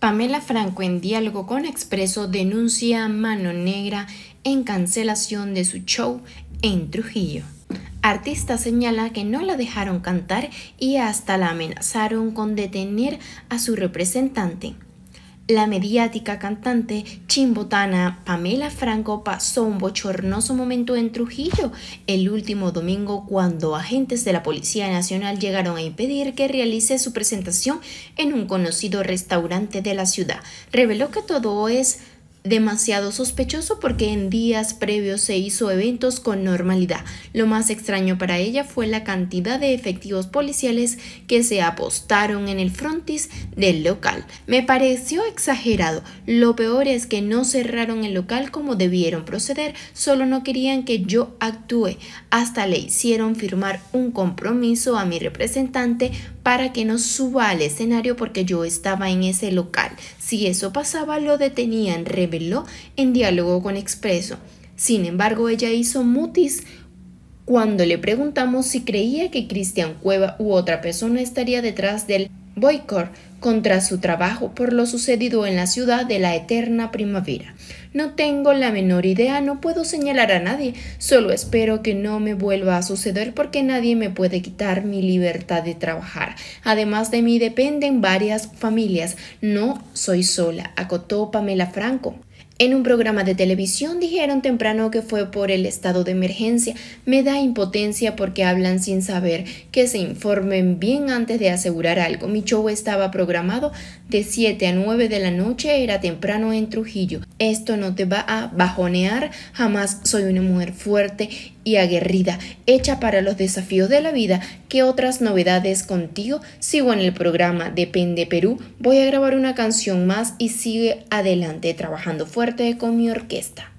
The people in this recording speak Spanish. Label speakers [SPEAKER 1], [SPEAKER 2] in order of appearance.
[SPEAKER 1] Pamela Franco en diálogo con Expreso denuncia Mano Negra en cancelación de su show en Trujillo. Artista señala que no la dejaron cantar y hasta la amenazaron con detener a su representante. La mediática cantante chimbotana Pamela Franco pasó un bochornoso momento en Trujillo el último domingo cuando agentes de la Policía Nacional llegaron a impedir que realice su presentación en un conocido restaurante de la ciudad. Reveló que todo es demasiado sospechoso porque en días previos se hizo eventos con normalidad. Lo más extraño para ella fue la cantidad de efectivos policiales que se apostaron en el frontis del local. Me pareció exagerado. Lo peor es que no cerraron el local como debieron proceder, solo no querían que yo actúe. Hasta le hicieron firmar un compromiso a mi representante para que no suba al escenario porque yo estaba en ese local. Si eso pasaba, lo detenían, reveló en diálogo con Expreso. Sin embargo, ella hizo mutis cuando le preguntamos si creía que Cristian Cueva u otra persona estaría detrás del boicot contra su trabajo por lo sucedido en la ciudad de la eterna primavera. No tengo la menor idea, no puedo señalar a nadie, solo espero que no me vuelva a suceder porque nadie me puede quitar mi libertad de trabajar. Además de mí dependen varias familias, no soy sola, acotó Pamela Franco. En un programa de televisión dijeron temprano que fue por el estado de emergencia. Me da impotencia porque hablan sin saber que se informen bien antes de asegurar algo. Mi show estaba programado de 7 a 9 de la noche, era temprano en Trujillo. Esto no te va a bajonear, jamás soy una mujer fuerte y aguerrida, hecha para los desafíos de la vida. ¿Qué otras novedades contigo? Sigo en el programa Depende Perú, voy a grabar una canción más y sigue adelante trabajando fuerte con mi orquesta.